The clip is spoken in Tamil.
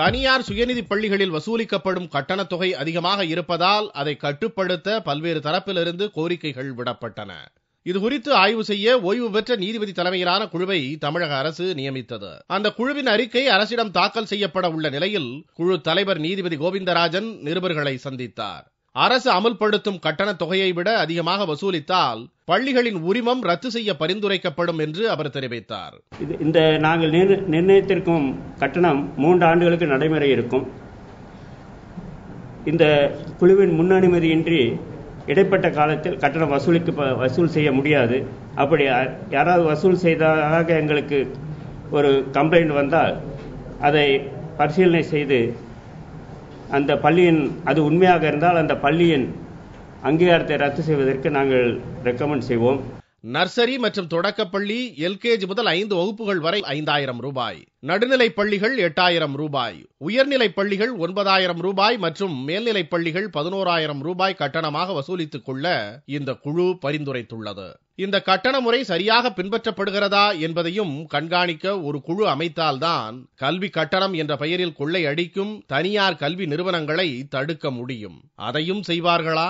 தனியார் சுயநிதி பள்ளிகளில் வசூலிக்கப்படும் கட்டணத் தொகை அதிகமாக இருப்பதால் அதை கட்டுப்படுத்த பல்வேறு தரப்பிலிருந்து கோரிக்கைகள் விடப்பட்டன இது குறித்து ஆய்வு செய்ய ஓய்வு பெற்ற நீதிபதி தலைமையிலான குழுவை தமிழக அரசு நியமித்தது அந்த குழுவின் அறிக்கை அரசிடம் தாக்கல் செய்யப்பட உள்ள நிலையில் குழு தலைவர் நீதிபதி கோவிந்தராஜன் நிருபர்களை சந்தித்தார் அரசு அமல்படுத்தும் கட்டணத் தொகையை விட அதிகமாக வசூலித்தால் பள்ளிகளின் உரிமம் ரத்து செய்ய பரிந்துரைக்கப்படும் என்று அவர் தெரிவித்தார் இந்த நாங்கள் நிர்ணயித்திருக்கும் கட்டணம் மூன்று ஆண்டுகளுக்கு நடைமுறை இருக்கும் இந்த குழுவின் முன் அனுமதியின்றி இடைப்பட்ட காலத்தில் கட்டணம் வசூலிக்க வசூல் செய்ய முடியாது அப்படி யாராவது வசூல் செய்ததாக எங்களுக்கு ஒரு கம்ப்ளைண்ட் வந்தால் அதை பரிசீலனை செய்து அந்த பள்ளியின் அது உண்மையாக இருந்தால் அந்த பள்ளியின் அங்கீகாரத்தை ரத்து செய்வதற்கு நாங்கள் ரெக்கமெண்ட் செய்வோம் நர்சரி மற்றும் தொடக்கப்பள்ளி எல்கேஜி முதல் ஐந்து வகுப்புகள் வரை ஐந்தாயிரம் ரூபாய் நடுநிலைப் பள்ளிகள் எட்டாயிரம் ரூபாய் உயர்நிலைப் பள்ளிகள் ஒன்பதாயிரம் ரூபாய் மற்றும் மேல்நிலைப் பள்ளிகள் பதினோராயிரம் ரூபாய் கட்டணமாக வசூலித்துக் கொள்ள இந்த குழு பரிந்துரைத்துள்ளது இந்த கட்டண முறை சரியாக பின்பற்றப்படுகிறதா என்பதையும் கண்காணிக்க ஒரு குழு அமைத்தால்தான் கல்வி கட்டணம் என்ற பெயரில் கொள்ளை அடிக்கும் தனியார் கல்வி நிறுவனங்களை தடுக்க முடியும் அதையும் செய்வார்களா